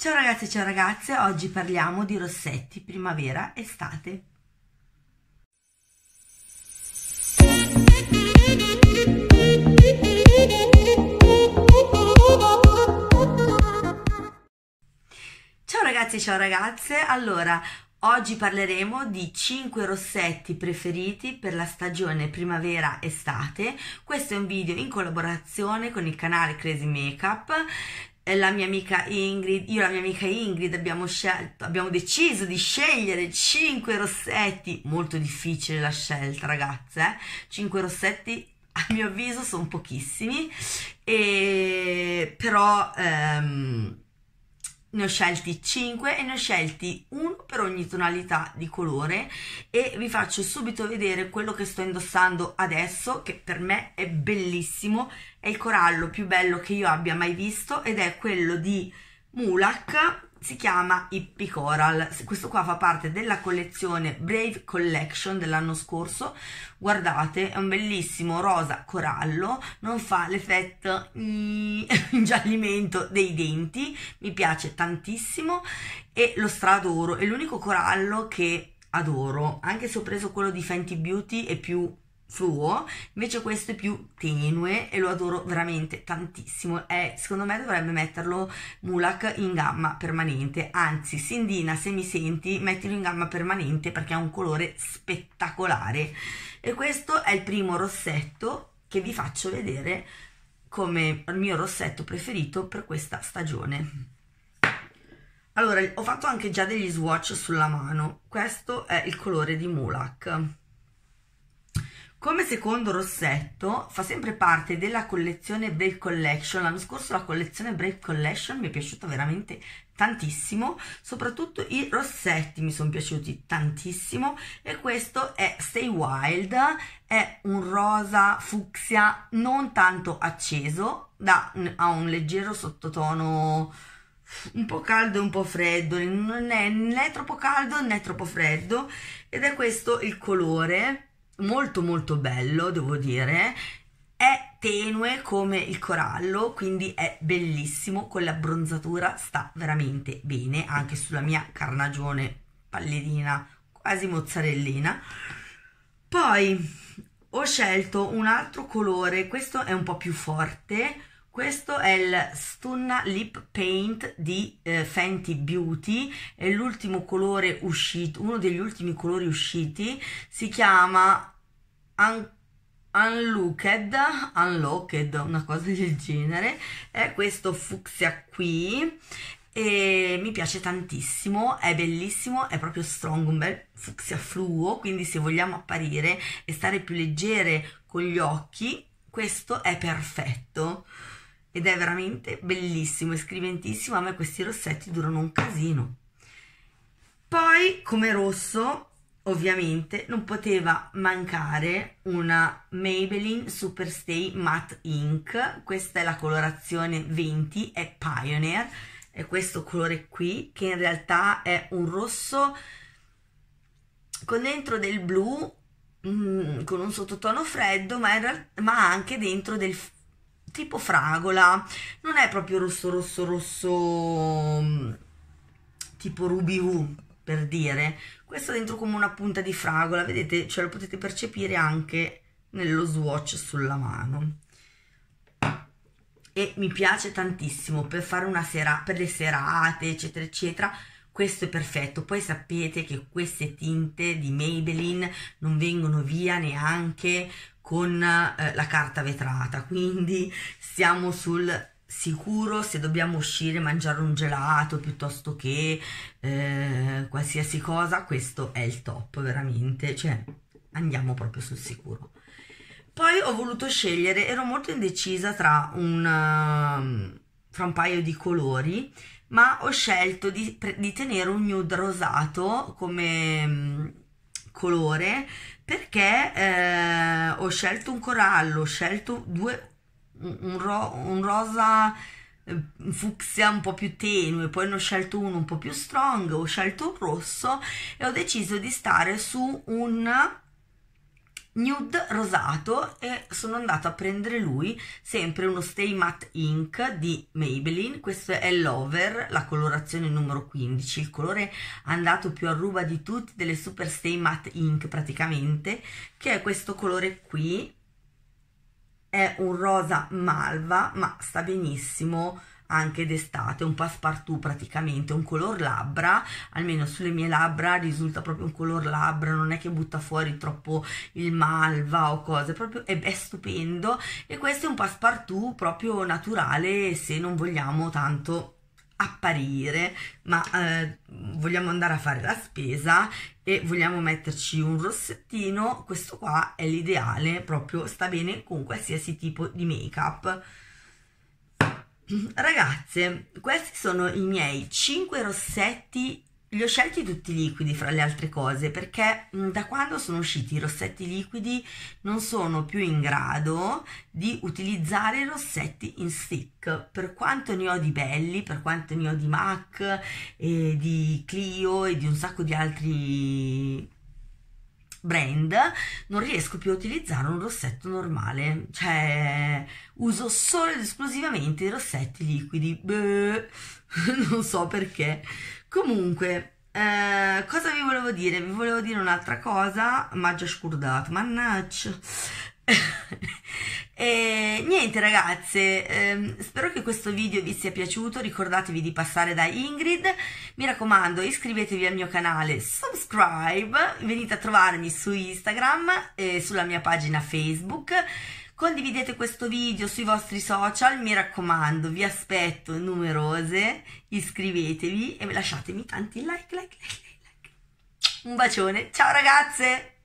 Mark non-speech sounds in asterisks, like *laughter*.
Ciao ragazzi e ciao ragazze, oggi parliamo di rossetti primavera-estate. Ciao ragazzi e ciao ragazze, allora oggi parleremo di 5 rossetti preferiti per la stagione primavera-estate. Questo è un video in collaborazione con il canale Crazy Makeup la mia amica Ingrid, io e la mia amica Ingrid abbiamo scelto, abbiamo deciso di scegliere 5 rossetti, molto difficile la scelta ragazze, eh? 5 rossetti a mio avviso sono pochissimi, e, però... Ehm, ne ho scelti 5 e ne ho scelti uno per ogni tonalità di colore e vi faccio subito vedere quello che sto indossando adesso che per me è bellissimo è il corallo più bello che io abbia mai visto ed è quello di Mulak si chiama Hippie Coral, questo qua fa parte della collezione Brave Collection dell'anno scorso, guardate è un bellissimo rosa corallo, non fa l'effetto *laughs* ingiallimento dei denti, mi piace tantissimo e lo stradoro, è l'unico corallo che adoro, anche se ho preso quello di Fenty Beauty è più suo, invece questo è più tenue e lo adoro veramente tantissimo e secondo me dovrebbe metterlo Mulak in gamma permanente, anzi Sindina se mi senti mettilo in gamma permanente perché ha un colore spettacolare e questo è il primo rossetto che vi faccio vedere come il mio rossetto preferito per questa stagione. Allora, ho fatto anche già degli swatch sulla mano, questo è il colore di Mulak come secondo rossetto fa sempre parte della collezione Brave Collection. L'anno scorso la collezione Brave Collection mi è piaciuta veramente tantissimo, soprattutto i rossetti mi sono piaciuti tantissimo e questo è Stay Wild, è un rosa fucsia non tanto acceso, da, ha un leggero sottotono un po' caldo e un po' freddo, non è né troppo caldo né troppo freddo ed è questo il colore molto molto bello, devo dire. È tenue come il corallo, quindi è bellissimo, con l'abbronzatura sta veramente bene, anche sulla mia carnagione pallidina quasi mozzarellina. Poi ho scelto un altro colore, questo è un po' più forte, questo è il Stunna Lip Paint di eh, Fenty Beauty, è l'ultimo colore uscito, uno degli ultimi colori usciti, si chiama Un Unlooked, Unlocked, una cosa del genere, è questo fucsia qui e mi piace tantissimo, è bellissimo, è proprio strong, un bel fucsia fluo, quindi se vogliamo apparire e stare più leggere con gli occhi, questo è perfetto ed è veramente bellissimo e scriventissimo. A me questi rossetti durano un casino. Poi, come rosso, ovviamente, non poteva mancare una Maybelline Superstay Matte Ink. Questa è la colorazione 20, è Pioneer. È questo colore qui, che in realtà è un rosso con dentro del blu, mm, con un sottotono freddo, ma, in realtà, ma anche dentro del tipo fragola, non è proprio rosso rosso rosso mm, tipo ruby woo per dire, questo dentro come una punta di fragola, vedete, cioè lo potete percepire anche nello swatch sulla mano. E mi piace tantissimo per fare una sera, per le serate, eccetera, eccetera questo è perfetto poi sapete che queste tinte di Maybelline non vengono via neanche con eh, la carta vetrata quindi siamo sul sicuro se dobbiamo uscire mangiare un gelato piuttosto che eh, qualsiasi cosa questo è il top veramente cioè andiamo proprio sul sicuro poi ho voluto scegliere ero molto indecisa tra un, uh, fra un paio di colori ma ho scelto di, di tenere un nude rosato come mm, colore perché eh, ho scelto un corallo, ho scelto due, un, ro, un rosa eh, fucsia un po' più tenue, poi ne ho scelto uno un po' più strong, ho scelto un rosso e ho deciso di stare su un nude rosato e sono andata a prendere lui sempre uno Stay Matte Ink di Maybelline, questo è l'Over, la colorazione numero 15, il colore andato più a ruba di tutti delle Super Stay Matte Ink praticamente, che è questo colore qui, è un rosa malva ma sta benissimo anche d'estate, un passepartout praticamente, un color labbra, almeno sulle mie labbra risulta proprio un color labbra, non è che butta fuori troppo il malva o cose, proprio è, è stupendo e questo è un passepartout proprio naturale se non vogliamo tanto apparire, ma eh, vogliamo andare a fare la spesa e vogliamo metterci un rossettino, questo qua è l'ideale, proprio sta bene con qualsiasi tipo di make up. Ragazze, questi sono i miei 5 rossetti li ho scelti tutti liquidi fra le altre cose perché mm, da quando sono usciti i rossetti liquidi non sono più in grado di utilizzare i rossetti in stick per quanto ne ho di belli per quanto ne ho di MAC e di Clio e di un sacco di altri brand non riesco più a utilizzare un rossetto normale cioè uso solo ed esclusivamente i rossetti liquidi Beh, *laughs* non so perché comunque eh, cosa vi volevo dire vi volevo dire un'altra cosa ma già scordato mannaggia *laughs* e niente ragazze, ehm, spero che questo video vi sia piaciuto, ricordatevi di passare da Ingrid, mi raccomando iscrivetevi al mio canale, subscribe, venite a trovarmi su Instagram e sulla mia pagina Facebook, condividete questo video sui vostri social, mi raccomando, vi aspetto numerose, iscrivetevi e lasciatemi tanti like, like, like, like. Un bacione, ciao ragazze!